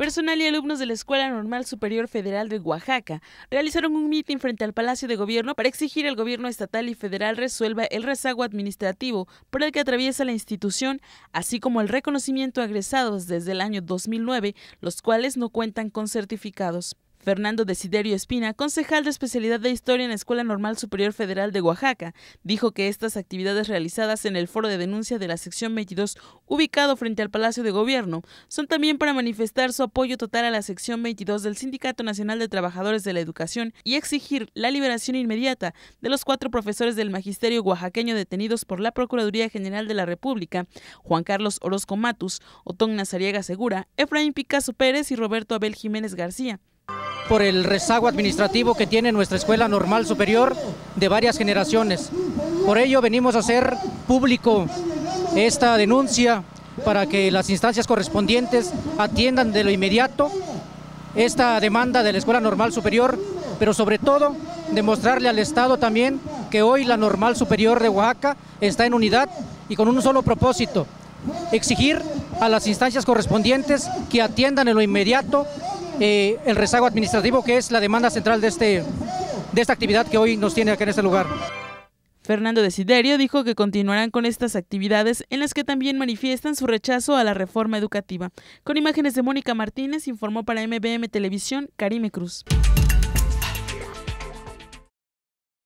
Personal y alumnos de la Escuela Normal Superior Federal de Oaxaca realizaron un mitin frente al Palacio de Gobierno para exigir al gobierno estatal y federal resuelva el rezago administrativo por el que atraviesa la institución, así como el reconocimiento agresados desde el año 2009, los cuales no cuentan con certificados. Fernando Desiderio Espina, concejal de especialidad de Historia en la Escuela Normal Superior Federal de Oaxaca, dijo que estas actividades realizadas en el foro de denuncia de la sección 22, ubicado frente al Palacio de Gobierno, son también para manifestar su apoyo total a la sección 22 del Sindicato Nacional de Trabajadores de la Educación y exigir la liberación inmediata de los cuatro profesores del magisterio oaxaqueño detenidos por la Procuraduría General de la República, Juan Carlos Orozco Matus, Otón Nazariega Segura, Efraín Picasso Pérez y Roberto Abel Jiménez García por el rezago administrativo que tiene nuestra Escuela Normal Superior de varias generaciones. Por ello venimos a hacer público esta denuncia para que las instancias correspondientes atiendan de lo inmediato esta demanda de la Escuela Normal Superior, pero sobre todo demostrarle al Estado también que hoy la Normal Superior de Oaxaca está en unidad y con un solo propósito, exigir a las instancias correspondientes que atiendan en lo inmediato eh, el rezago administrativo, que es la demanda central de, este, de esta actividad que hoy nos tiene acá en este lugar. Fernando Desiderio dijo que continuarán con estas actividades en las que también manifiestan su rechazo a la reforma educativa. Con imágenes de Mónica Martínez, informó para MBM Televisión Karime Cruz.